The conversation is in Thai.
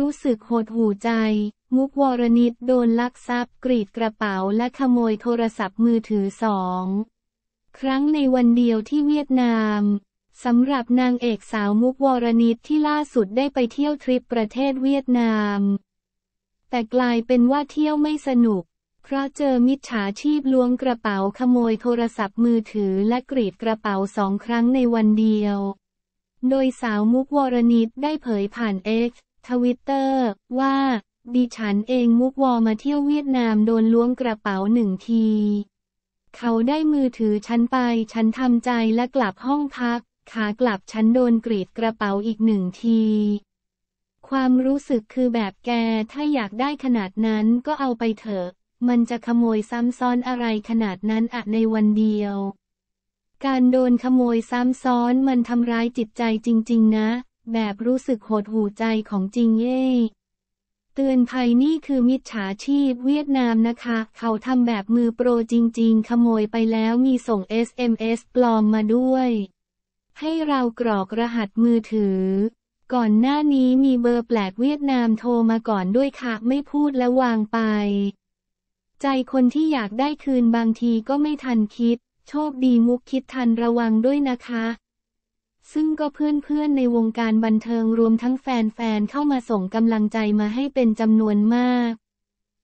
รู้สึกหดหูใจ มุกวรณิตโดนลักทรัพย์ กรีดกระเป๋าและขโมยโทรศัพท์มือถือสองครั้งในวันเดียวที่เวียดนามสำหรับนางเอกสาวมุกวรณิตที่ล่าสุดได้ไปเที่ยวทริปประเทศเวียดนาม แต่กลายเป็นว่าเที่ยวไม่สนุก เพราะเจอมิจฉาชีพล้วงกระเป๋าขโมยโทรศัพท์มือถือและกรีดกระเป๋าสองครั้งในวันเดียว โดยสาวมุกวรณิตได้เผยผ่านเอ็กซ์ทวิตเตอร์ ว่า ดิฉันเองมุกวอมาเที่ยวเวียดนามโดนล้วงกระเป๋าหนึ่งที เขาได้มือถือฉันไป ฉันทำใจและกลับห้องพัก ขากลับฉันโดนกรีดกระเป๋าอีกหนึ่งที ความรู้สึกคือแบบแกถ้าอยากได้ขนาดนั้นก็เอาไปเถอะ มันจะขโมยซ้ำซ้อนอะไรขนาดนั้นอะในวันเดียว การโดนขโมยซ้ำซ้อนมันทำร้ายจิตใจจริง ๆ นะแบบรู้สึกหดหูใจของจริงเย่เตือนภัยนี่คือมิจฉาชีพเวียดนามนะคะ เขาทำแบบมือโปรจริงๆ ขโมยไปแล้วมีส่ง SMS ปลอมมาด้วย ให้เรากรอกรหัสมือถือ ก่อนหน้านี้มีเบอร์แปลกเวียดนามโทรมาก่อนด้วยค่ะ ไม่พูดและวางไป ใจคนที่อยากได้คืนบางทีก็ไม่ทันคิด โชคดีมุกคิดทันระวังด้วยนะคะซึ่งก็เพื่อนๆ ในวงการบันเทิงรวมทั้งแฟนๆ เข้ามาส่งกำลังใจมาให้เป็นจำนวนมาก